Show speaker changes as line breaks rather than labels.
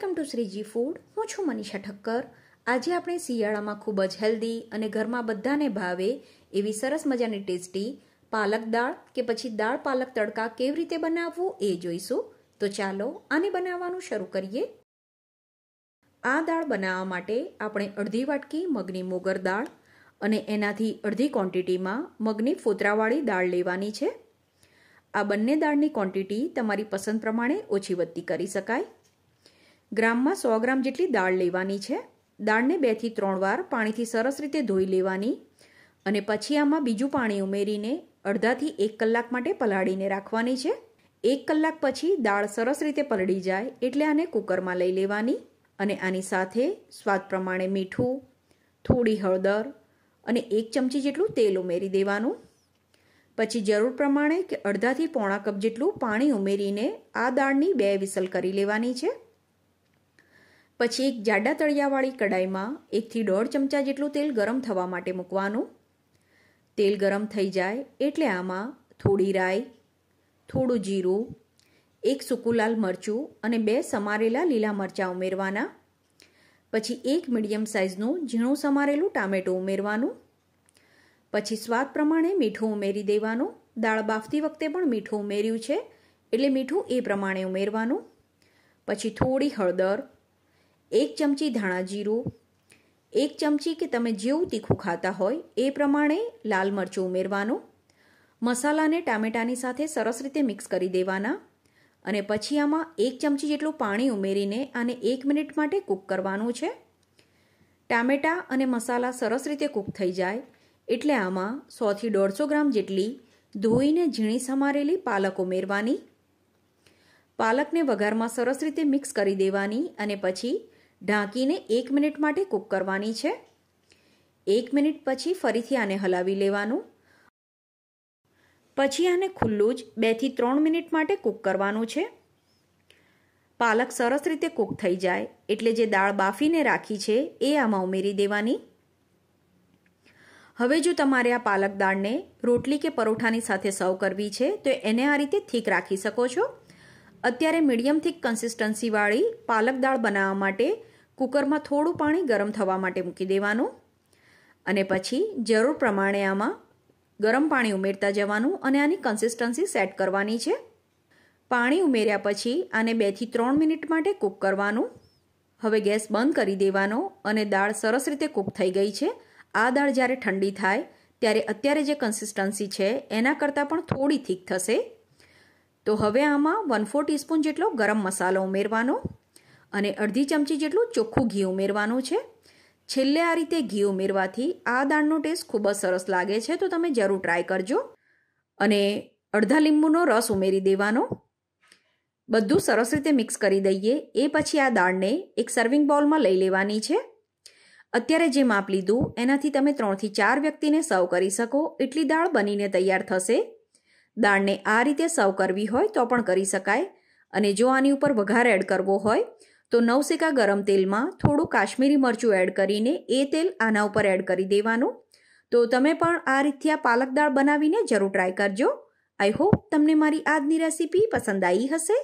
welcome to Shriji food હું છું મનીષા ઠક્કર આજે આપણે શિયાળામાં ખૂબ જ હેલ્ધી અને ઘરમાં બધાને ભાવે એવી સરસ મજાની ટેસ્ટી પાલક દાળ કે પછી દાળ પાલક તડકા કેવી રીતે બનાવવું એ જોઈશું તો ચાલો આને બનાવવાનું શરૂ કરીએ આ દાળ બનાવવા માટે આપણે અડધી વાટકી મગની મોગર દાળ અને એનાથી અડધી ક્વોન્ટિટીમાં મગની ફોતરાવાળી દાળ લેવાની છે આ બંને દાળની ક્વોન્ટિટી તમારી પસંદ પ્રમાણે ઓછી વધતી કરી શકાય ગ્રામમાં સો ગ્રામ જેટલી દાળ લેવાની છે દાળને બેથી ત્રણ વાર પાણીથી સરસ રીતે ધોઈ લેવાની અને પછી આમાં બીજું પાણી ઉમેરીને અડધાથી એક કલાક માટે પલાળીને રાખવાની છે એક કલાક પછી દાળ સરસ રીતે પલળી જાય એટલે આને કુકરમાં લઈ લેવાની અને આની સાથે સ્વાદ પ્રમાણે મીઠું થોડી હળદર અને એક ચમચી જેટલું તેલ ઉમેરી દેવાનું પછી જરૂર પ્રમાણે કે અડધાથી પોણા કપ જેટલું પાણી ઉમેરીને આ દાળની બે વિસલ કરી લેવાની છે પછી એક જાડા તળિયાવાળી કડાઈમાં એકથી દોઢ ચમચા જેટલું તેલ ગરમ થવા માટે મૂકવાનું તેલ ગરમ થઈ જાય એટલે આમાં થોડી રાઈ થોડું જીરું એક સૂકું લાલ મરચું અને બે સમારેલા લીલા મરચાં ઉમેરવાના પછી એક મીડિયમ સાઇઝનું ઝીણું સમારેલું ટામેટું ઉમેરવાનું પછી સ્વાદ પ્રમાણે મીઠું ઉમેરી દેવાનું દાળ બાફતી વખતે પણ મીઠું ઉમેર્યું છે એટલે મીઠું એ પ્રમાણે ઉમેરવાનું પછી થોડી હળદર એક ચમચી ધાણા જીરું એક ચમચી કે તમે જેવું તીખું ખાતા હોય એ પ્રમાણે લાલ મરચું ઉમેરવાનું મસાલાને ટામેટાની સાથે સરસ રીતે મિક્સ કરી દેવાના અને પછી આમાં એક ચમચી જેટલું પાણી ઉમેરીને આને એક મિનિટ માટે કૂક કરવાનું છે ટામેટાં અને મસાલા સરસ રીતે કૂક થઈ જાય એટલે આમાં સોથી દોઢસો ગ્રામ જેટલી ધોઈને ઝીણી સમારેલી પાલક ઉમેરવાની પાલકને વઘારમાં સરસ રીતે મિક્સ કરી દેવાની અને પછી ઢાંકીને એક મિનિટ માટે કૂક કરવાની છે એક મિનિટ પછી ફરીથી આને હલાવી લેવાનું પછી આને ખુલ્લું જ બેથી ત્રણ મિનિટ માટે કૂક કરવાનું છે પાલક સરસ રીતે કૂક થઈ જાય એટલે જે દાળ બાફીને રાખી છે એ આમાં ઉમેરી દેવાની હવે જો તમારે આ પાલક દાળને રોટલી કે પરોઠાની સાથે સર્વ કરવી છે તો એને આ રીતે થીક રાખી શકો છો અત્યારે મીડિયમ થીક કન્સિસ્ટન્સીવાળી પાલક દાળ બનાવવા માટે કુકરમાં થોડું પાણી ગરમ થવા માટે મૂકી દેવાનું અને પછી જરૂર પ્રમાણે આમાં ગરમ પાણી ઉમેરતા જવાનું અને આની કન્સિસ્ટન્સી સેટ કરવાની છે પાણી ઉમેર્યા પછી આને બેથી ત્રણ મિનિટ માટે કૂક કરવાનું હવે ગેસ બંધ કરી દેવાનો અને દાળ સરસ રીતે કૂક થઈ ગઈ છે આ દાળ જ્યારે ઠંડી થાય ત્યારે અત્યારે જે કન્સિસ્ટન્સી છે એના કરતાં પણ થોડી થીક થશે તો હવે આમાં વન ફોર ટીસ્પૂન જેટલો ગરમ મસાલો ઉમેરવાનો અને અડધી ચમચી જેટલું ચોખ્ખું ઘી ઉમેરવાનું છે છેલ્લે આ રીતે ઘી ઉમેરવાથી આ દાળનો ટેસ્ટ ખૂબ જ સરસ લાગે છે તો તમે જરૂર ટ્રાય કરજો અને અડધા લીંબુનો રસ ઉમેરી દેવાનો બધું સરસ રીતે મિક્સ કરી દઈએ એ પછી આ દાળને એક સર્વિંગ બોલમાં લઈ લેવાની છે અત્યારે જે માપ લીધું એનાથી તમે ત્રણથી ચાર વ્યક્તિને સર્વ કરી શકો એટલી દાળ બનીને તૈયાર થશે દાળને આ રીતે સર્વ કરવી હોય તો પણ કરી શકાય અને જો આની ઉપર વઘાર એડ કરવો હોય તો નવસેકા ગરમ તેલમાં થોડું કાશ્મીરી મરચું એડ કરીને એ તેલ આના ઉપર એડ કરી દેવાનું તો તમે પણ આ રીતથી આ પાલક દાળ બનાવીને જરૂર ટ્રાય કરજો આઈ હોપ તમને મારી આજની રેસીપી પસંદ આવી હશે